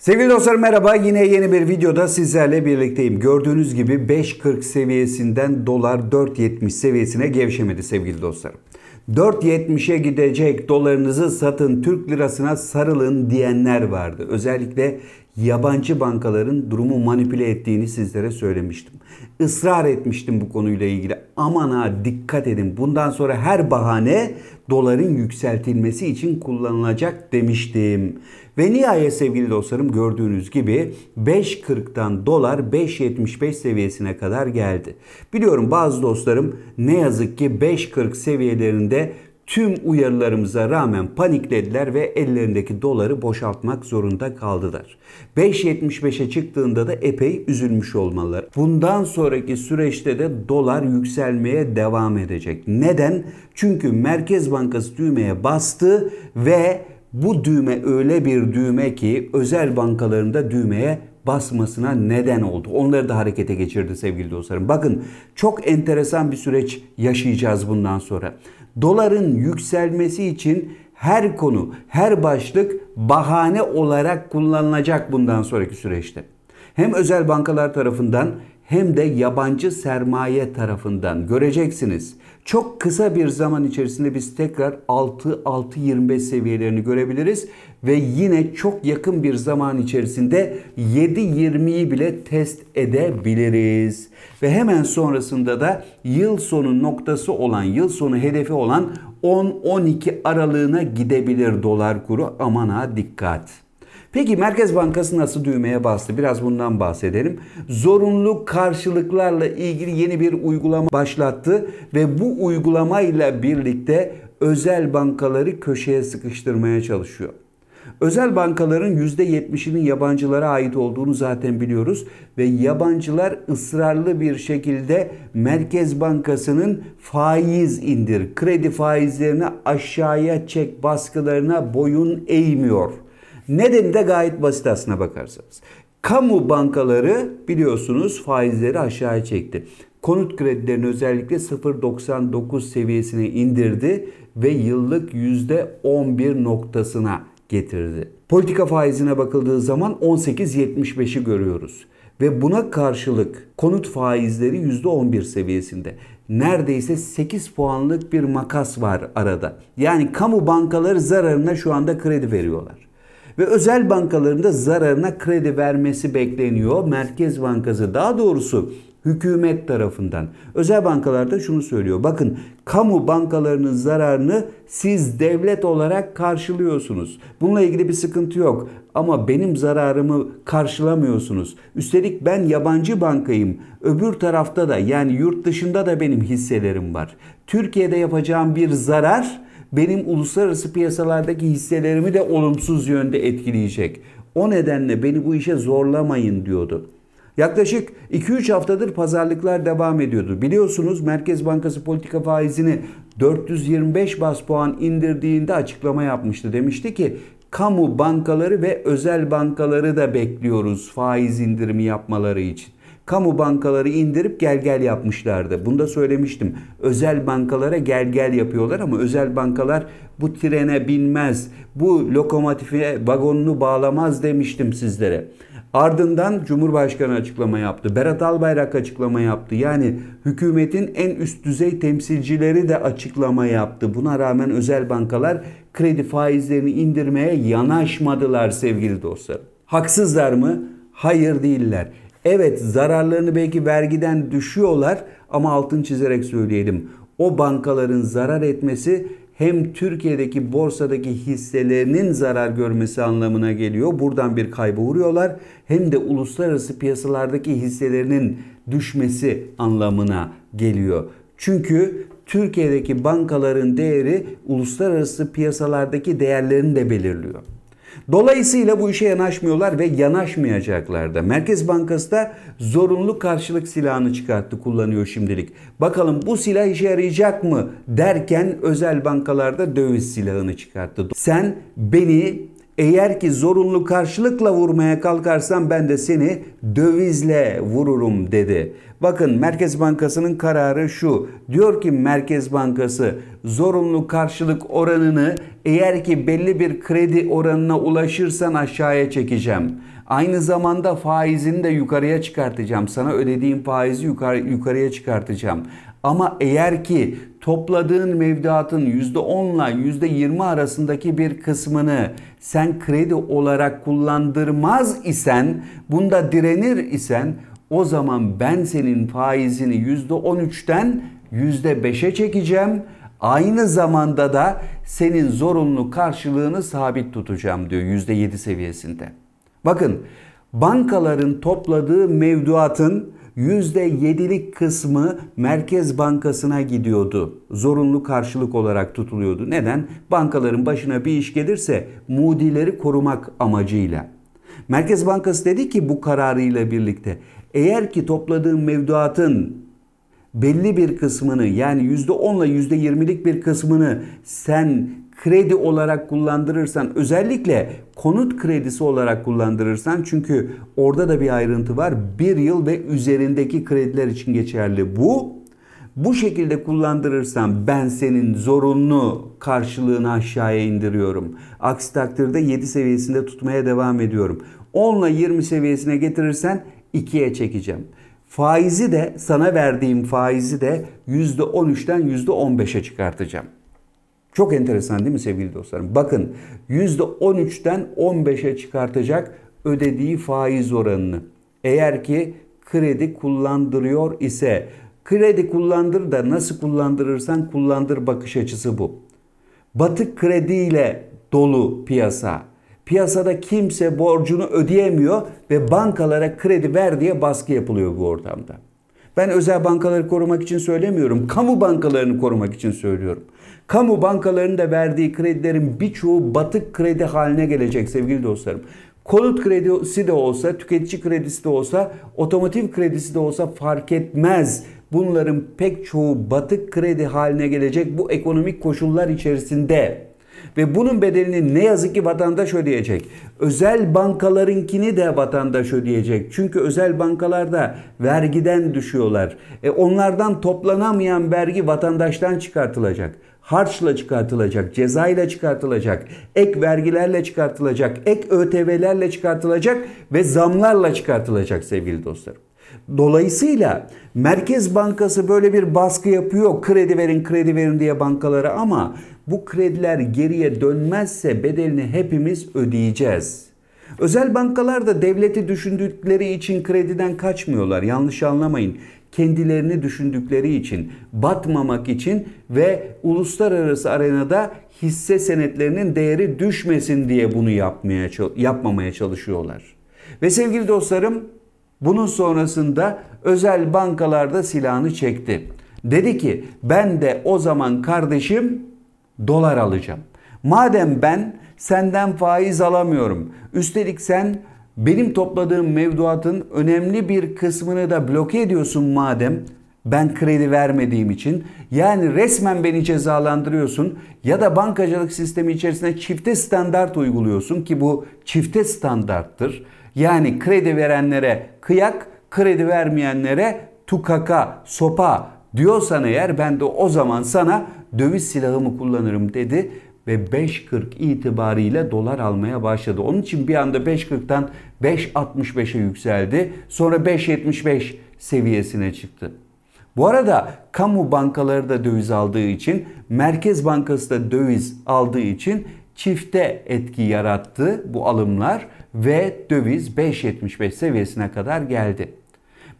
Sevgili dostlar merhaba. Yine yeni bir videoda sizlerle birlikteyim. Gördüğünüz gibi 5.40 seviyesinden dolar 4.70 seviyesine gevşemedi sevgili dostlarım. 4.70'e gidecek dolarınızı satın Türk lirasına sarılın diyenler vardı. Özellikle yabancı bankaların durumu manipüle ettiğini sizlere söylemiştim. Israr etmiştim bu konuyla ilgili. Aman ha dikkat edin. Bundan sonra her bahane doların yükseltilmesi için kullanılacak demiştim. Ve nihayet sevgili dostlarım gördüğünüz gibi 5.40'dan dolar 5.75 seviyesine kadar geldi. Biliyorum bazı dostlarım ne yazık ki 5.40 seviyelerinde Tüm uyarılarımıza rağmen paniklediler ve ellerindeki doları boşaltmak zorunda kaldılar. 5.75'e çıktığında da epey üzülmüş olmalılar. Bundan sonraki süreçte de dolar yükselmeye devam edecek. Neden? Çünkü Merkez Bankası düğmeye bastı ve bu düğme öyle bir düğme ki özel bankalarında düğmeye basmasına neden oldu. Onları da harekete geçirdi sevgili dostlarım. Bakın çok enteresan bir süreç yaşayacağız bundan sonra doların yükselmesi için her konu, her başlık bahane olarak kullanılacak bundan sonraki süreçte. Hem özel bankalar tarafından hem de yabancı sermaye tarafından göreceksiniz. Çok kısa bir zaman içerisinde biz tekrar 6-6.25 seviyelerini görebiliriz ve yine çok yakın bir zaman içerisinde 7.20'yi bile test edebiliriz. Ve hemen sonrasında da yıl sonu noktası olan, yıl sonu hedefi olan 10-12 aralığına gidebilir dolar kuru. Aman ha dikkat. Peki Merkez Bankası nasıl düğmeye bastı? Biraz bundan bahsedelim. Zorunlu karşılıklarla ilgili yeni bir uygulama başlattı ve bu uygulamayla birlikte özel bankaları köşeye sıkıştırmaya çalışıyor. Özel bankaların %70'inin yabancılara ait olduğunu zaten biliyoruz ve yabancılar ısrarlı bir şekilde Merkez Bankası'nın faiz indir, kredi faizlerini aşağıya çek baskılarına boyun eğmiyor. Nedeni de gayet basit aslına bakarsanız. Kamu bankaları biliyorsunuz faizleri aşağıya çekti. Konut kredilerini özellikle 0.99 seviyesine indirdi ve yıllık %11 noktasına getirdi. Politika faizine bakıldığı zaman 18.75'i görüyoruz. Ve buna karşılık konut faizleri %11 seviyesinde. Neredeyse 8 puanlık bir makas var arada. Yani kamu bankaları zararına şu anda kredi veriyorlar ve özel bankalarında zararına kredi vermesi bekleniyor. Merkez Bankası daha doğrusu hükümet tarafından. Özel bankalar da şunu söylüyor. Bakın kamu bankalarının zararını siz devlet olarak karşılıyorsunuz. Bununla ilgili bir sıkıntı yok ama benim zararımı karşılamıyorsunuz. Üstelik ben yabancı bankayım. Öbür tarafta da yani yurt dışında da benim hisselerim var. Türkiye'de yapacağım bir zarar benim uluslararası piyasalardaki hisselerimi de olumsuz yönde etkileyecek. O nedenle beni bu işe zorlamayın diyordu. Yaklaşık 2-3 haftadır pazarlıklar devam ediyordu. Biliyorsunuz Merkez Bankası politika faizini 425 bas puan indirdiğinde açıklama yapmıştı. Demişti ki kamu bankaları ve özel bankaları da bekliyoruz faiz indirimi yapmaları için kamu bankaları indirip gel gel yapmışlardı. Bunu da söylemiştim. Özel bankalara gel gel yapıyorlar ama özel bankalar bu trene binmez, bu lokomotife vagonunu bağlamaz demiştim sizlere. Ardından Cumhurbaşkanı açıklama yaptı. Berat Albayrak açıklama yaptı. Yani hükümetin en üst düzey temsilcileri de açıklama yaptı. Buna rağmen özel bankalar kredi faizlerini indirmeye yanaşmadılar sevgili dostlar. Haksızlar mı? Hayır değiller. Evet zararlarını belki vergiden düşüyorlar ama altın çizerek söyleyelim. O bankaların zarar etmesi hem Türkiye'deki borsadaki hisselerinin zarar görmesi anlamına geliyor. Buradan bir kayba uğruyorlar. Hem de uluslararası piyasalardaki hisselerinin düşmesi anlamına geliyor. Çünkü Türkiye'deki bankaların değeri uluslararası piyasalardaki değerlerini de belirliyor. Dolayısıyla bu işe yanaşmıyorlar ve yanaşmayacaklar da. Merkez Bankası da zorunlu karşılık silahını çıkarttı, kullanıyor şimdilik. Bakalım bu silah işe yarayacak mı derken özel bankalarda döviz silahını çıkarttı. Sen beni eğer ki zorunlu karşılıkla vurmaya kalkarsan ben de seni dövizle vururum dedi. Bakın Merkez Bankası'nın kararı şu. Diyor ki Merkez Bankası zorunlu karşılık oranını eğer ki belli bir kredi oranına ulaşırsan aşağıya çekeceğim. Aynı zamanda faizini de yukarıya çıkartacağım. Sana ödediğim faizi yukarı, yukarıya çıkartacağım. Ama eğer ki topladığın mevduatın %10 ile %20 arasındaki bir kısmını sen kredi olarak kullandırmaz isen, bunda direnir isen o zaman ben senin faizini %13'ten %5'e çekeceğim. Aynı zamanda da senin zorunlu karşılığını sabit tutacağım diyor %7 seviyesinde. Bakın bankaların topladığı mevduatın %7'lik kısmı Merkez Bankası'na gidiyordu. Zorunlu karşılık olarak tutuluyordu. Neden? Bankaların başına bir iş gelirse mudileri korumak amacıyla. Merkez Bankası dedi ki bu kararıyla birlikte eğer ki topladığın mevduatın belli bir kısmını yani %10 ile %20'lik bir kısmını sen kredi olarak kullandırırsan özellikle konut kredisi olarak kullandırırsan çünkü orada da bir ayrıntı var. Bir yıl ve üzerindeki krediler için geçerli bu. Bu şekilde kullandırırsan ben senin zorunlu karşılığını aşağıya indiriyorum. Aksi takdirde 7 seviyesinde tutmaya devam ediyorum. 10 ile 20 seviyesine getirirsen 2'ye çekeceğim. Faizi de sana verdiğim faizi de %13'ten %15'e çıkartacağım. Çok enteresan değil mi sevgili dostlarım? Bakın %13'ten 15'e çıkartacak ödediği faiz oranını. Eğer ki kredi kullandırıyor ise kredi kullandır da nasıl kullandırırsan kullandır bakış açısı bu. Batık krediyle dolu piyasa. Piyasada kimse borcunu ödeyemiyor ve bankalara kredi ver diye baskı yapılıyor bu ortamda. Ben özel bankaları korumak için söylemiyorum. Kamu bankalarını korumak için söylüyorum. Kamu bankalarının da verdiği kredilerin birçoğu batık kredi haline gelecek sevgili dostlarım. Konut kredisi de olsa, tüketici kredisi de olsa, otomotiv kredisi de olsa fark etmez. Bunların pek çoğu batık kredi haline gelecek bu ekonomik koşullar içerisinde. Ve bunun bedelini ne yazık ki vatandaş ödeyecek. Özel bankalarınkini de vatandaş ödeyecek. Çünkü özel bankalarda vergiden düşüyorlar. E onlardan toplanamayan vergi vatandaştan çıkartılacak harçla çıkartılacak, cezayla çıkartılacak, ek vergilerle çıkartılacak, ek ÖTV'lerle çıkartılacak ve zamlarla çıkartılacak sevgili dostlarım. Dolayısıyla Merkez Bankası böyle bir baskı yapıyor kredi verin kredi verin diye bankalara ama bu krediler geriye dönmezse bedelini hepimiz ödeyeceğiz. Özel bankalar da devleti düşündükleri için krediden kaçmıyorlar. Yanlış anlamayın. Kendilerini düşündükleri için, batmamak için ve uluslararası arenada hisse senetlerinin değeri düşmesin diye bunu yapmaya yapmamaya çalışıyorlar. Ve sevgili dostlarım, bunun sonrasında özel bankalarda silahını çekti. Dedi ki ben de o zaman kardeşim dolar alacağım. Madem ben senden faiz alamıyorum. Üstelik sen benim topladığım mevduatın önemli bir kısmını da bloke ediyorsun madem ben kredi vermediğim için. Yani resmen beni cezalandırıyorsun ya da bankacılık sistemi içerisinde çifte standart uyguluyorsun ki bu çifte standarttır. Yani kredi verenlere kıyak, kredi vermeyenlere tukaka, sopa diyorsan eğer ben de o zaman sana döviz silahımı kullanırım dedi ve 5.40 itibariyle dolar almaya başladı. Onun için bir anda 5.40'tan 5.65'e yükseldi. Sonra 5.75 seviyesine çıktı. Bu arada kamu bankaları da döviz aldığı için, Merkez Bankası da döviz aldığı için çifte etki yarattı bu alımlar ve döviz 5.75 seviyesine kadar geldi.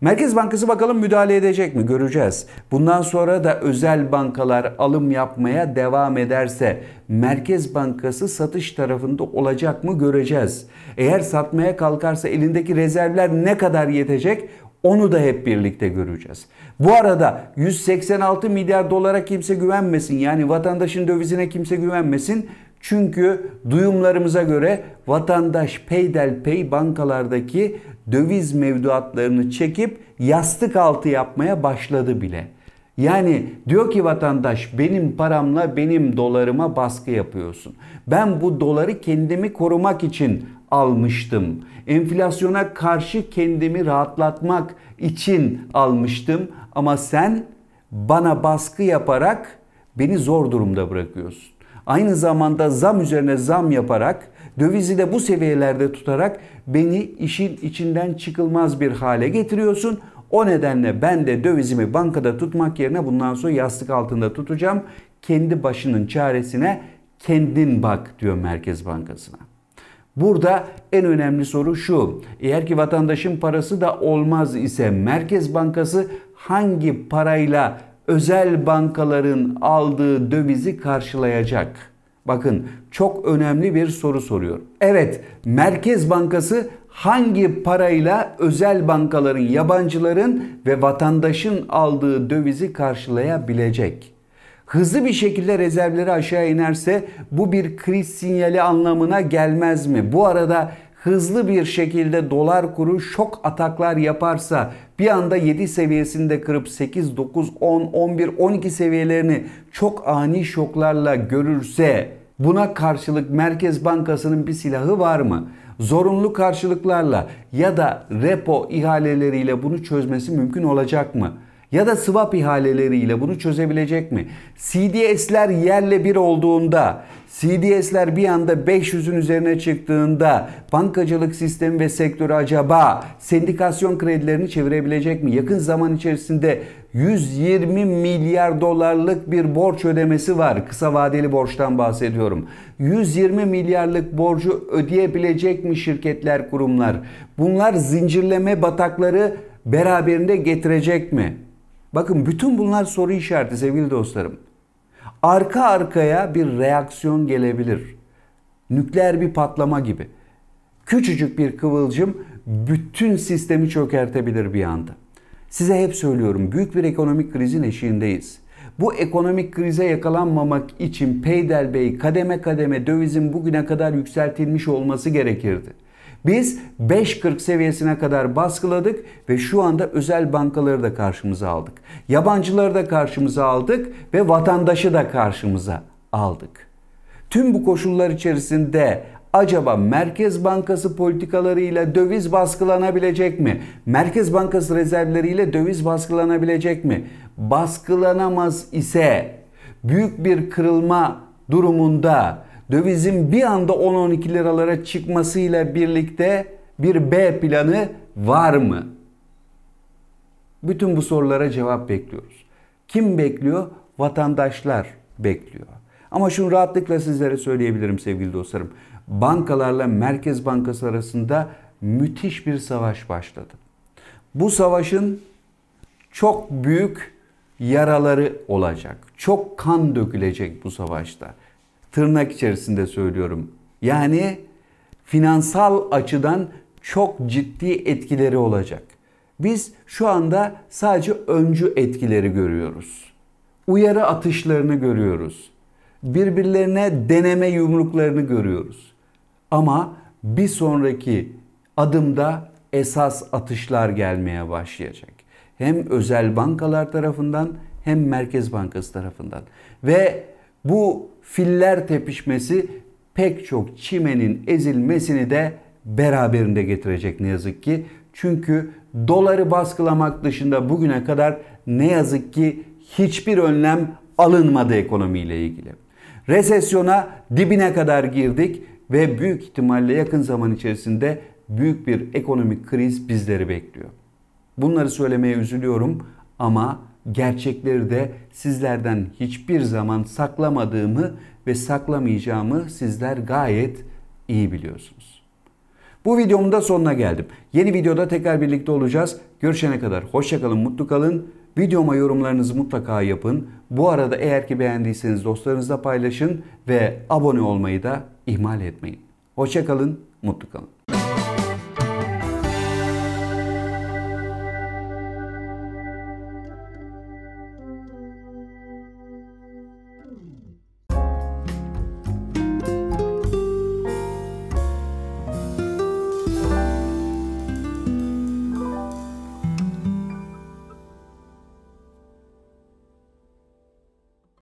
Merkez Bankası bakalım müdahale edecek mi göreceğiz. Bundan sonra da özel bankalar alım yapmaya devam ederse Merkez Bankası satış tarafında olacak mı göreceğiz. Eğer satmaya kalkarsa elindeki rezervler ne kadar yetecek onu da hep birlikte göreceğiz. Bu arada 186 milyar dolara kimse güvenmesin. Yani vatandaşın dövizine kimse güvenmesin. Çünkü duyumlarımıza göre vatandaş peydelpey bankalardaki döviz mevduatlarını çekip yastık altı yapmaya başladı bile. Yani diyor ki vatandaş benim paramla benim dolarıma baskı yapıyorsun. Ben bu doları kendimi korumak için almıştım. Enflasyona karşı kendimi rahatlatmak için almıştım ama sen bana baskı yaparak beni zor durumda bırakıyorsun. Aynı zamanda zam üzerine zam yaparak dövizi de bu seviyelerde tutarak beni işin içinden çıkılmaz bir hale getiriyorsun. O nedenle ben de dövizimi bankada tutmak yerine bundan sonra yastık altında tutacağım. Kendi başının çaresine kendin bak diyor Merkez Bankası'na. Burada en önemli soru şu. Eğer ki vatandaşın parası da olmaz ise Merkez Bankası hangi parayla özel bankaların aldığı dövizi karşılayacak. Bakın çok önemli bir soru soruyor. Evet Merkez Bankası hangi parayla özel bankaların, yabancıların ve vatandaşın aldığı dövizi karşılayabilecek? Hızlı bir şekilde rezervleri aşağı inerse bu bir kriz sinyali anlamına gelmez mi? Bu arada hızlı bir şekilde dolar kuru şok ataklar yaparsa bir anda 7 seviyesini de kırıp 8, 9, 10, 11, 12 seviyelerini çok ani şoklarla görürse buna karşılık Merkez Bankası'nın bir silahı var mı? Zorunlu karşılıklarla ya da repo ihaleleriyle bunu çözmesi mümkün olacak mı? ya da swap ihaleleriyle bunu çözebilecek mi? CDS'ler yerle bir olduğunda, CDS'ler bir anda 500'ün üzerine çıktığında bankacılık sistemi ve sektörü acaba sendikasyon kredilerini çevirebilecek mi? Yakın zaman içerisinde 120 milyar dolarlık bir borç ödemesi var. Kısa vadeli borçtan bahsediyorum. 120 milyarlık borcu ödeyebilecek mi şirketler, kurumlar? Bunlar zincirleme batakları beraberinde getirecek mi? Bakın bütün bunlar soru işareti sevgili dostlarım. Arka arkaya bir reaksiyon gelebilir. Nükleer bir patlama gibi. Küçücük bir kıvılcım bütün sistemi çökertebilir bir anda. Size hep söylüyorum büyük bir ekonomik krizin eşiğindeyiz. Bu ekonomik krize yakalanmamak için peyderpey kademe kademe dövizin bugüne kadar yükseltilmiş olması gerekirdi. Biz 5.40 seviyesine kadar baskıladık ve şu anda özel bankaları da karşımıza aldık. Yabancıları da karşımıza aldık ve vatandaşı da karşımıza aldık. Tüm bu koşullar içerisinde acaba Merkez Bankası politikalarıyla döviz baskılanabilecek mi? Merkez Bankası rezervleriyle döviz baskılanabilecek mi? Baskılanamaz ise büyük bir kırılma durumunda dövizin bir anda 10-12 liralara çıkmasıyla birlikte bir B planı var mı? Bütün bu sorulara cevap bekliyoruz. Kim bekliyor? Vatandaşlar bekliyor. Ama şunu rahatlıkla sizlere söyleyebilirim sevgili dostlarım. Bankalarla Merkez Bankası arasında müthiş bir savaş başladı. Bu savaşın çok büyük yaraları olacak. Çok kan dökülecek bu savaşta. Tırnak içerisinde söylüyorum. Yani finansal açıdan çok ciddi etkileri olacak. Biz şu anda sadece öncü etkileri görüyoruz. Uyarı atışlarını görüyoruz. Birbirlerine deneme yumruklarını görüyoruz. Ama bir sonraki adımda esas atışlar gelmeye başlayacak. Hem özel bankalar tarafından hem Merkez Bankası tarafından. Ve bu filler tepişmesi pek çok çimenin ezilmesini de beraberinde getirecek ne yazık ki. Çünkü doları baskılamak dışında bugüne kadar ne yazık ki hiçbir önlem alınmadı ekonomiyle ilgili. Resesyona dibine kadar girdik ve büyük ihtimalle yakın zaman içerisinde büyük bir ekonomik kriz bizleri bekliyor. Bunları söylemeye üzülüyorum ama gerçekleri de sizlerden hiçbir zaman saklamadığımı ve saklamayacağımı sizler gayet iyi biliyorsunuz. Bu videomun da sonuna geldim. Yeni videoda tekrar birlikte olacağız. Görüşene kadar hoşçakalın, mutlu kalın. Videoma yorumlarınızı mutlaka yapın. Bu arada eğer ki beğendiyseniz dostlarınızla paylaşın ve abone olmayı da ihmal etmeyin. Hoşçakalın, mutlu kalın.